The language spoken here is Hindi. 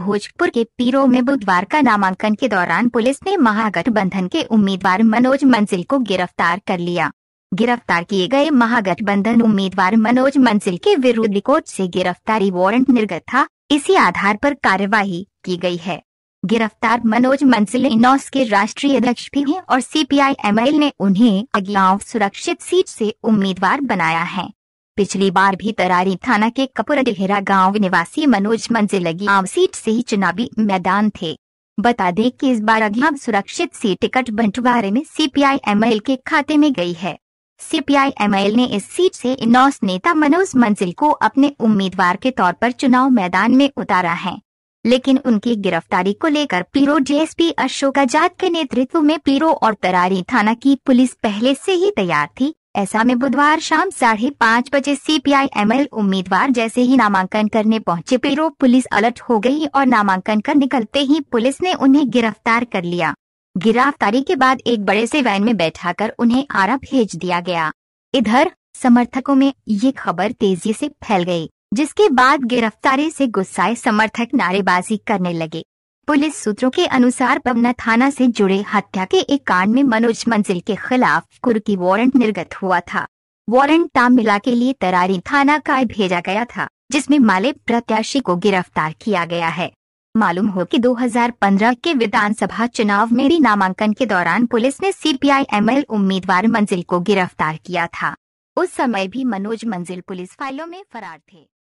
भोजपुर के पीरो में बुधवार का नामांकन के दौरान पुलिस ने महागठबंधन के उम्मीदवार मनोज मंजिल को गिरफ्तार कर लिया गिरफ्तार किए गए महागठबंधन उम्मीदवार मनोज मंजिल के विरुद्ध कोर्ट से गिरफ्तारी वारंट निर्गत था इसी आधार पर कार्यवाही की गई है गिरफ्तार मनोज मंजिल इनॉस के राष्ट्रीय अध्यक्ष भी हैं और सीपीआई एमएल ने उन्हें अगला सुरक्षित सीट से उम्मीदवार बनाया है पिछली बार भी तरारी थाना के कपुरडहरा गाँव निवासी मनोज मंजिल लगी आम सीट से ही चुनावी मैदान थे बता दें कि इस बार अगला सुरक्षित सीट टिकट बंटवारे में सीपीआई एल के खाते में गई है सीपीआई एल ने इस सीट से इनौस नेता मनोज मंजिल को अपने उम्मीदवार के तौर पर चुनाव मैदान में उतारा है लेकिन उनकी गिरफ्तारी को लेकर पीरो डीएसपी अशोक आजाद के नेतृत्व में पीरो और तरारी थाना की पुलिस पहले से ही तैयार थी ऐसा में बुधवार शाम साढ़े पाँच बजे एल उम्मीदवार जैसे ही नामांकन करने पहुंचे पेरो पुलिस अलर्ट हो गई और नामांकन कर निकलते ही पुलिस ने उन्हें गिरफ्तार कर लिया गिरफ्तारी के बाद एक बड़े से वैन में बैठाकर उन्हें आरा भेज दिया गया इधर समर्थकों में ये खबर तेजी से फैल गई जिसके बाद गिरफ्तारी से गुस्साए समर्थक नारेबाजी करने लगे पुलिस सूत्रों के अनुसार पबना थाना से जुड़े हत्या के एक कांड में मनोज मंजिल के खिलाफ कुर्की वारंट निर्गत हुआ था वारंट तामिला के लिए तरारी थाना का भेजा गया था जिसमें माले प्रत्याशी को गिरफ्तार किया गया है मालूम हो कि 2015 के विधानसभा चुनाव में भी नामांकन के दौरान पुलिस ने एम एल उम्मीदवार मंजिल को गिरफ्तार किया था उस समय भी मनोज मंजिल पुलिस फाइलों में फरार थे